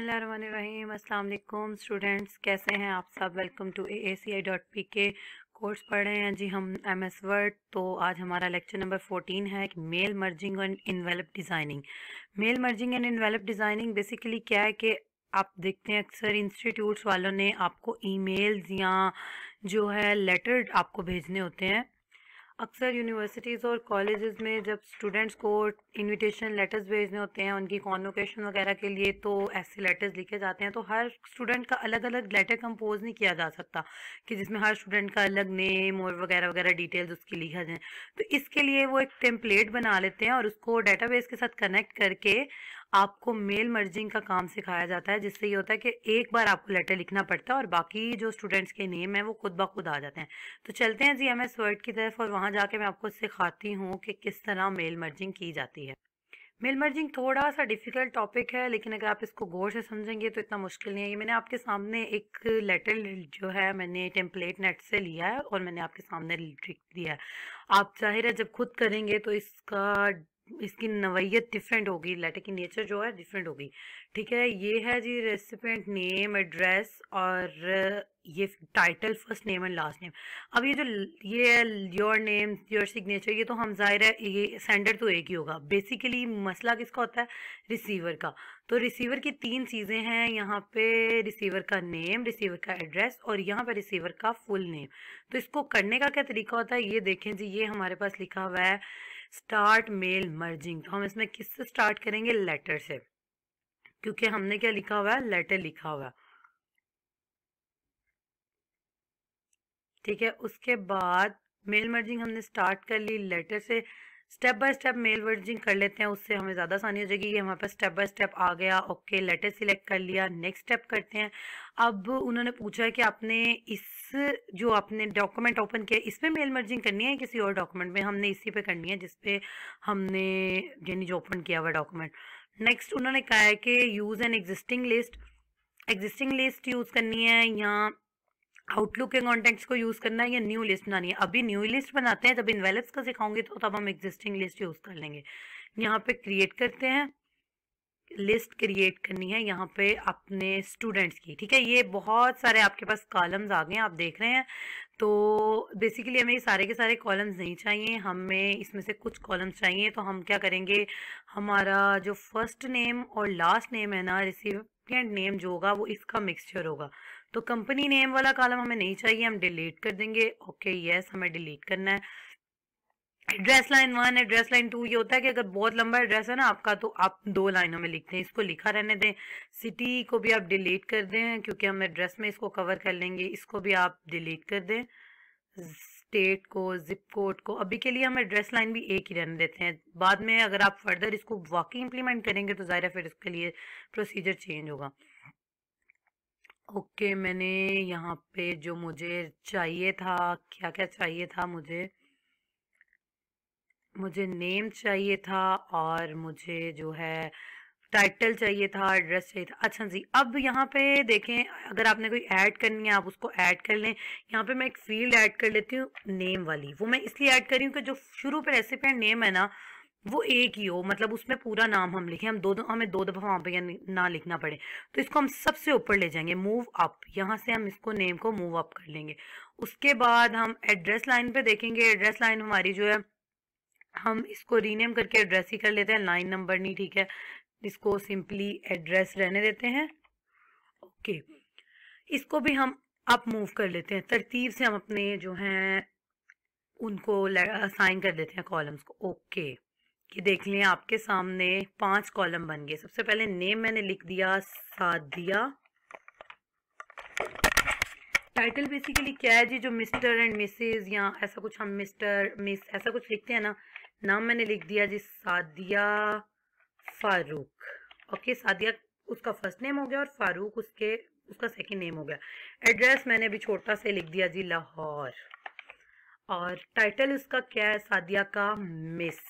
अस्सलाम वालेकुम स्टूडेंट्स कैसे हैं आप सब welcome to A A C I dot P K course पढ़ रहे हैं जी हम एम एस वर्ड तो आज हमारा लेक्चर नंबर फोर्टीन है कि mail merging and envelope designing mail merging and envelope designing basically क्या है कि आप देखते हैं अक्सर इंस्टीट्यूट्स वालों ने आपको ईमेल्स या जो है लेटर आपको भेजने होते हैं अक्सर यूनिवर्सिटीज़ और कॉलेजेस में जब स्टूडेंट्स को इनविटेशन लेटर्स भेजने होते हैं उनकी कॉन्वोकेशन वगैरह के लिए तो ऐसे लेटर्स लिखे जाते हैं तो हर स्टूडेंट का अलग अलग लेटर कंपोज नहीं किया जा सकता कि जिसमें हर स्टूडेंट का अलग नेम और वगैरह वगैरह डिटेल्स उसकी लिखा जाए तो इसके लिए वो एक टेम्पलेट बना लेते हैं और उसको डेटाबेस के साथ कनेक्ट करके आपको मेल मर्जिंग का काम सिखाया जाता है जिससे ये होता है कि एक बार आपको लेटर लिखना पड़ता है और बाकी जो स्टूडेंट्स के नेम है वो खुद ब खुद आ जाते हैं तो चलते हैं जी एम एस वर्ड की तरफ और वहाँ जाके मैं आपको सिखाती हूँ कि किस तरह मेल मर्जिंग की जाती है मेल मर्जिंग थोड़ा सा डिफिकल्ट टॉपिक है लेकिन अगर आप इसको गौर से समझेंगे तो इतना मुश्किल नहीं है मैंने आपके सामने एक लेटर जो है मैंने टेम्पलेट नेट से लिया है और मैंने आपके सामने लिख दिया है आप जाहिर है जब खुद करेंगे तो इसका इसकी नवैयत डिफरेंट होगी लेटर की नेचर जो है डिफरेंट होगी ठीक है ये है जी रेसिपेंट नेम एड्रेस और ये title first name and last name अब ये जो ये है योर नेम योर सिग्नेचर ये तो हम जाहिर है ये सेंडर तो एक ही होगा बेसिकली मसला किसका होता है रिसीवर का तो रिसीवर की तीन चीज़ें हैं यहाँ पे रिसीवर का नेम रिसीवर का एड्रेस और यहाँ पे रिसीवर का फुल नेम तो इसको करने का क्या तरीका होता है ये देखें जी ये हमारे पास लिखा हुआ है स्टार्ट मेल मर्जिंग तो हम इसमें किससे स्टार्ट करेंगे लेटर से क्योंकि हमने क्या लिखा हुआ है लेटर लिखा हुआ है ठीक है उसके बाद मेल मर्जिंग हमने स्टार्ट कर ली लेटर से step by step mail merging कर लेते हैं उससे हमें ज़्यादा आसानी हो जाएगी कि हमारे पास स्टेप बाय स्टेप आ गया ओके लेटर सिलेक्ट कर लिया नेक्स्ट स्टेप करते हैं अब उन्होंने पूछा है कि आपने इस जो आपने डॉक्यूमेंट ओपन किया इस पर मेल मर्जिंग करनी है किसी और डॉक्यूमेंट में हमने इसी पे करनी है जिसपे हमने यानी जो ओपन किया हुआ डॉक्यूमेंट नेक्स्ट उन्होंने कहा है कि use an existing list existing list use करनी है या आउटलुक के कॉन्टेक्ट को यूज़ करना है या न्यू लिस्ट बनानी है अभी न्यू लिस्ट बनाते हैं जब इनवेलप्स का सिखाऊंगी तो तब हम एग्जिस्टिंग लिस्ट यूज़ कर लेंगे यहाँ पे क्रिएट करते हैं लिस्ट क्रिएट करनी है यहाँ पे अपने स्टूडेंट्स की ठीक है ये बहुत सारे आपके पास कॉलम्स आ गए हैं आप देख रहे हैं तो बेसिकली हमें सारे के सारे कॉलम्स नहीं चाहिए हमें इसमें से कुछ कॉलम्स चाहिए तो हम क्या करेंगे हमारा जो फर्स्ट नेम और लास्ट नेम है ना रिसिपियंट नेम जो होगा वो इसका मिक्सचर होगा तो कंपनी नेम वाला कॉलम हमें नहीं चाहिए हम डिलीट कर देंगे ओके यस हमें डिलीट करना है address line one address line two ये होता है कि अगर बहुत लंबा एड्रेस है ना आपका तो आप दो लाइनों में लिखते हैं इसको लिखा रहने दें सिटी को भी आप डिलीट कर दें क्योंकि हम एड्रेस में इसको कवर कर लेंगे इसको भी आप डिलीट कर दें स्टेट को जिप कोड को अभी के लिए हम एड्रेस लाइन भी एक ही रहने देते हैं बाद में अगर आप फर्दर इसको वाकई इंप्लीमेंट करेंगे तो ज़ाहिर फिर इसके लिए प्रोसीजर चेंज होगा ओके okay, मैंने यहाँ पे जो मुझे चाहिए था क्या क्या चाहिए था मुझे मुझे नेम चाहिए था और मुझे जो है टाइटल चाहिए था एड्रेस चाहिए था अच्छा जी अब यहाँ पे देखें अगर आपने कोई ऐड करनी है आप उसको ऐड कर लें यहाँ पे मैं एक फील्ड ऐड कर लेती हूँ नेम वाली वो मैं इसलिए ऐड कर रही हूँ कि जो शुरू पे रेसिपी नेम है ना वो एक ही हो मतलब उसमें पूरा नाम हम लिखें हम दो दो हमें दो दफ़ा वहां पर ना लिखना पड़े तो इसको हम सबसे ऊपर ले जाएंगे मूव अप यहाँ से हम इसको नेम को मूव अप कर लेंगे उसके बाद हम एड्रेस लाइन पे देखेंगे एड्रेस लाइन हमारी जो है हम इसको रीनेम करके एड्रेस ही कर लेते हैं लाइन नंबर नहीं ठीक है इसको सिंपली एड्रेस रहने देते हैं ओके इसको भी हम अप मूव कर लेते हैं तरतीब से हम अपने जो हैं उनको साइन कर लेते हैं कॉलम्स को ओके कि देख लें आपके सामने पांच कॉलम बन गए सबसे पहले नेम मैंने लिख दिया सादिया टाइटल बेसिकली क्या है जी जो मिस्टर एंड मिसेज या ऐसा कुछ हम मिस्टर मिस ऐसा कुछ लिखते हैं ना नाम मैंने लिख दिया जी सादिया फारूक ओके सादिया उसका फर्स्ट नेम हो गया और फारूक उसके उसका सेकंड नेम हो गया एड्रेस मैंने अभी छोटा से लिख दिया जी लाहौर और टाइटल उसका क्या है सादिया का मिस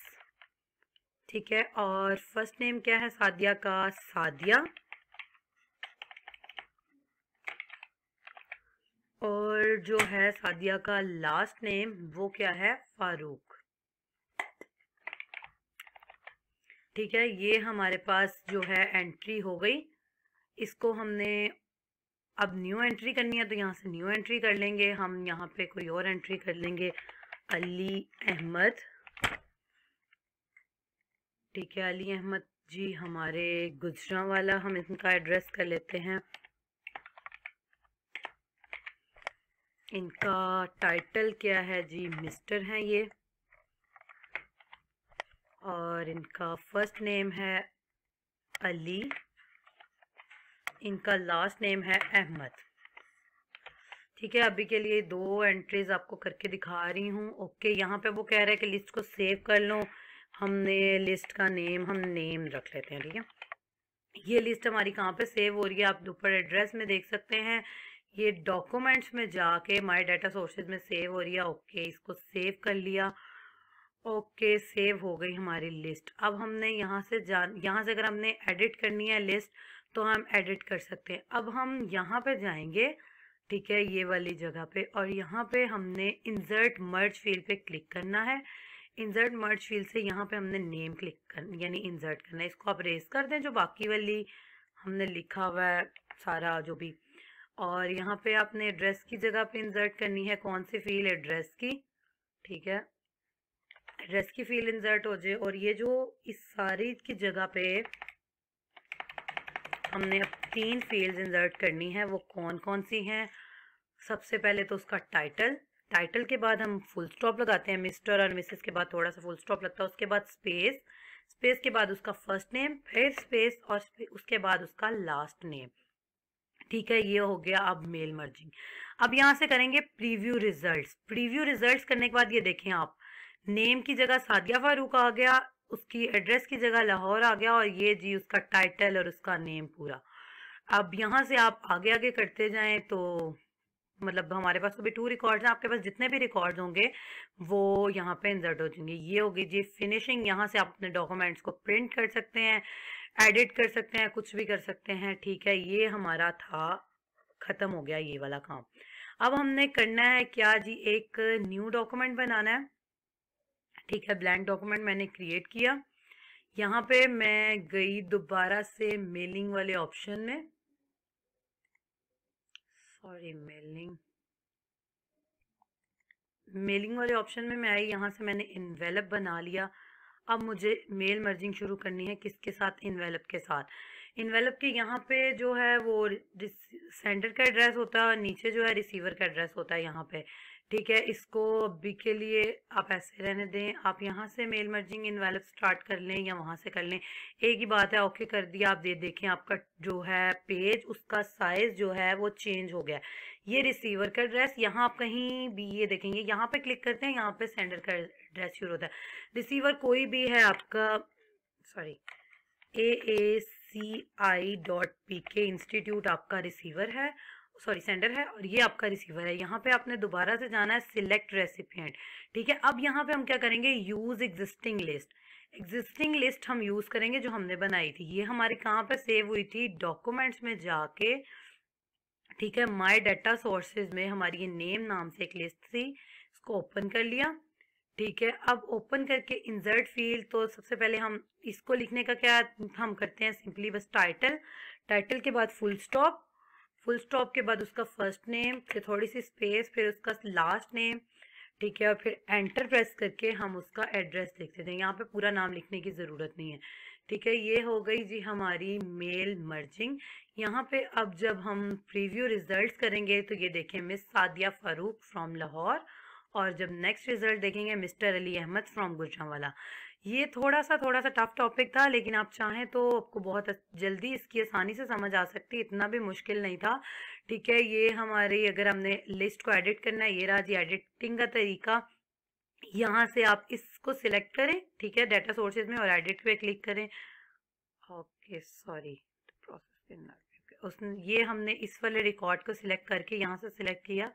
ठीक है और फर्स्ट नेम क्या है सादिया का सादिया और जो है सादिया का लास्ट नेम वो क्या है फारूक ठीक है ये हमारे पास जो है एंट्री हो गई इसको हमने अब न्यू एंट्री करनी है तो यहाँ से न्यू एंट्री कर लेंगे हम यहाँ पे कोई और एंट्री कर लेंगे अली अहमद ठीक है अली अहमद जी हमारे गुजरा वाला हम इनका एड्रेस कर लेते हैं इनका टाइटल क्या है जी मिस्टर हैं ये और इनका फर्स्ट नेम है अली इनका लास्ट नेम है अहमद ठीक है अभी के लिए दो एंट्रीज आपको करके दिखा रही हूँ ओके यहाँ पे वो कह रहा है कि लिस्ट को सेव कर लो हमने लिस्ट का नेम हम नेम रख लेते हैं ठीक है ये लिस्ट हमारी कहाँ पे सेव हो रही है आप ऊपर एड्रेस में देख सकते हैं ये डॉक्यूमेंट्स में जाके माय डाटा सोर्सेज में सेव हो रही है ओके इसको सेव कर लिया ओके सेव हो गई हमारी लिस्ट अब हमने यहाँ से जान यहाँ से अगर हमने एडिट करनी है लिस्ट तो हम एडिट कर सकते हैं अब हम यहाँ पे जाएंगे ठीक है ये वाली जगह पे और यहाँ पे हमने इंसर्ट मर्ज फील्ड पे क्लिक करना है इंसर्ट मर्ज फील्ड से यहाँ पे हमने नेम क्लिक कर यानी इंसर्ट करना है इसको आप रेस कर दें जो बाकी वाली हमने लिखा हुआ है सारा जो भी और यहाँ पे आपने एड्रेस की जगह पे इंसर्ट करनी है कौन सी फील्ड एड्रेस की ठीक है एड्रेस की फील्ड इंसर्ट हो जाए और ये जो इस सारी की जगह पे हमने अब तीन फील्ड इंसर्ट करनी है वो कौन कौन सी हैं सबसे पहले तो उसका टाइटल टाइटल के बाद हम फुल स्टॉप लगाते हैं मिस्टर और मिसेस के बाद थोड़ा सा फुल स्टॉप लगता है उसके बाद स्पेस स्पेस के बाद उसका फर्स्ट नेम फिर स्पेस और उसके बाद उसका लास्ट नेम ठीक है ये हो गया अब मेल मर्जिंग अब यहाँ से करेंगे प्रीव्यू रिजल्ट्स प्रीव्यू रिजल्ट्स करने के बाद ये देखें आप नेम की जगह सादिया फारूक आ गया उसकी एड्रेस की जगह लाहौर आ गया और ये जी उसका टाइटल और उसका नेम पूरा अब यहाँ से आप आगे आगे करते जाएं तो मतलब हमारे पास अभी टू रिकॉर्ड्स हैं आपके पास जितने भी रिकॉर्ड्स होंगे वो यहाँ पे इंसर्ट हो जाएंगे ये होगी जी फिनिशिंग यहाँ से आप अपने डॉक्यूमेंट्स को प्रिंट कर सकते हैं एडिट कर सकते हैं कुछ भी कर सकते हैं ठीक है ये हमारा था ख़त्म हो गया ये वाला काम अब हमने करना है क्या जी एक न्यू डॉक्यूमेंट बनाना है ठीक है ब्लैंक डॉक्यूमेंट मैंने क्रिएट किया यहाँ पे मैं गई दोबारा से मेलिंग वाले ऑप्शन में और ईमेलिंग मेलिंग वाले ऑप्शन में मैं आई यहाँ से मैंने इनवेलप बना लिया अब मुझे मेल मर्जिंग शुरू करनी है किसके साथ इनवेलप के साथ इनवेलप के यहाँ पे जो है वो सेंडर का एड्रेस होता है और नीचे जो है रिसीवर का एड्रेस होता है यहाँ पे ठीक है इसको अभी के लिए आप ऐसे रहने दें आप यहाँ से मेल मर्जिंग इनवेलप स्टार्ट कर लें या वहाँ से कर लें एक ही बात है ओके कर दिया आप ये देखें आपका जो है पेज उसका साइज जो है वो चेंज हो गया ये रिसीवर का एड्रेस यहाँ आप कहीं भी ये देखेंगे यहाँ पे क्लिक करते हैं यहाँ पे सेंडर का एड्रेस शुरू होता है रिसीवर कोई भी है आपका sorry A A C I dot P K institute आपका रिसीवर है सॉरी सेंडर है और ये आपका रिसीवर है यहाँ पे आपने दोबारा से जाना है सिलेक्ट रेसिपियंट ठीक है अब यहाँ पे हम क्या करेंगे use existing list existing list हम यूज करेंगे जो हमने बनाई थी ये हमारे कहाँ पे सेव हुई थी डॉक्यूमेंट्स में जाके ठीक है माय डाटा सोर्सेज में हमारी ये नेम नाम से एक लिस्ट थी इसको ओपन कर लिया ठीक है अब ओपन करके इंसर्ट फील्ड तो सबसे पहले हम इसको लिखने का क्या हम करते हैं सिंपली बस टाइटल टाइटल के बाद फुल स्टॉप फुल स्टॉप के बाद उसका फर्स्ट नेम फिर थोड़ी सी स्पेस फिर उसका लास्ट नेम ठीक है और फिर एंटर प्रेस करके हम उसका एड्रेस लिख देते हैं यहाँ पे पूरा नाम लिखने की ज़रूरत नहीं है ठीक है ये हो गई जी हमारी मेल मर्जिंग यहाँ पे अब जब हम प्रीव्यू रिजल्ट्स करेंगे तो ये देखें मिस सादिया फ़ारूक फ्रॉम लाहौर और जब नेक्स्ट रिजल्ट देखेंगे मिस्टर अली अहमद फ्रॉम गुजरावाला ये थोड़ा सा थोड़ा सा टफ टॉपिक था लेकिन आप चाहें तो आपको बहुत जल्दी इसकी आसानी से समझ आ सकती इतना भी मुश्किल नहीं था ठीक है ये हमारी अगर हमने लिस्ट को एडिट करना है ये रहा जी एडिटिंग का तरीका यहाँ से आप इसको सिलेक्ट करें ठीक है डाटा सोर्सेज में और एडिट पे क्लिक करें ओके सॉरी प्रोसेस उस ये हमने इस वाले रिकॉर्ड को सिलेक्ट करके यहाँ से सिलेक्ट किया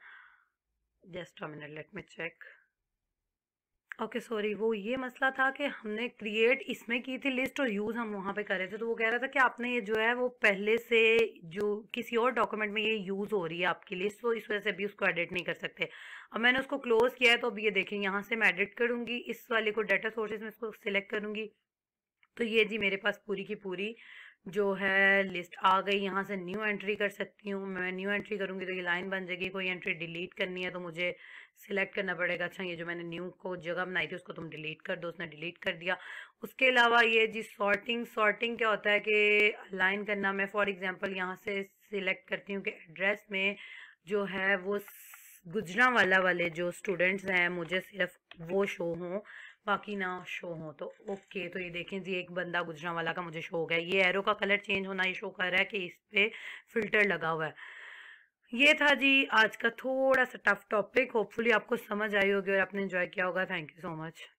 just a minute let me check okay okay, sorry वो ये मसला था कि हमने क्रिएट इसमें की थी लिस्ट और यूज़ हम वहाँ पे कर रहे थे तो वो कह रहा था कि आपने ये जो है वो पहले से जो किसी और डॉक्यूमेंट में ये यूज़ हो रही है आपकी लिस्ट तो इस वजह से अभी उसको एडिट नहीं कर सकते अब मैंने उसको क्लोज़ किया है तो अब ये देखें यहाँ से मैं एडिट करूँगी इस वाले को डाटा सोर्सेज में इसको सिलेक्ट करूँगी तो ये जी मेरे पास पूरी की पूरी जो है लिस्ट आ गई यहाँ से न्यू एंट्री कर सकती हूँ मैं न्यू एंट्री करूँगी तो ये लाइन बन जाएगी कोई एंट्री डिलीट करनी है तो मुझे सिलेक्ट करना पड़ेगा अच्छा ये जो मैंने न्यू को जगह बनाई थी उसको तुम डिलीट कर दो उसने डिलीट कर दिया उसके अलावा ये जी सॉर्टिंग सॉर्टिंग क्या होता है कि लाइन करना मैं फॉर एग्जाम्पल यहाँ से सिलेक्ट करती हूँ कि एड्रेस में जो है वो गुजरा वाला वाले जो स्टूडेंट्स हैं मुझे सिर्फ वो शो हों बाकी ना शो हो तो ओके तो ये देखें जी एक बंदा गुजरा वाला का मुझे शो हो गया ये एरो का कलर चेंज होना ये शो कर रहा है कि इस पर फिल्टर लगा हुआ है ये था जी आज का थोड़ा सा टफ टॉपिक होपफुली आपको समझ आई होगी और आपने इन्जॉय किया होगा थैंक यू सो मच